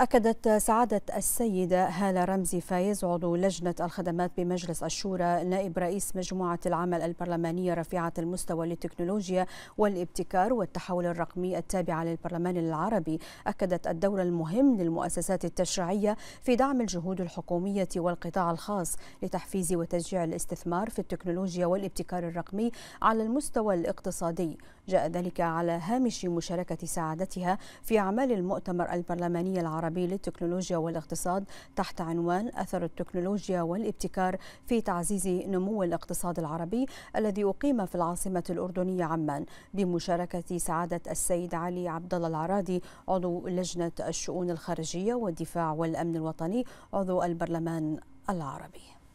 أكدت سعادة السيدة هالة رمزي فايز عضو لجنة الخدمات بمجلس الشورى نائب رئيس مجموعة العمل البرلمانية رفيعة المستوى للتكنولوجيا والابتكار والتحول الرقمي التابعة للبرلمان العربي أكدت الدور المهم للمؤسسات التشريعية في دعم الجهود الحكومية والقطاع الخاص لتحفيز وتشجيع الاستثمار في التكنولوجيا والابتكار الرقمي على المستوى الاقتصادي جاء ذلك على هامش مشاركة سعادتها في أعمال المؤتمر البرلماني العربي للتكنولوجيا والاقتصاد تحت عنوان أثر التكنولوجيا والابتكار في تعزيز نمو الاقتصاد العربي الذي أقيم في العاصمة الأردنية عمان بمشاركة سعادة السيد علي عبد الله العرادي عضو لجنة الشؤون الخارجية والدفاع والأمن الوطني عضو البرلمان العربي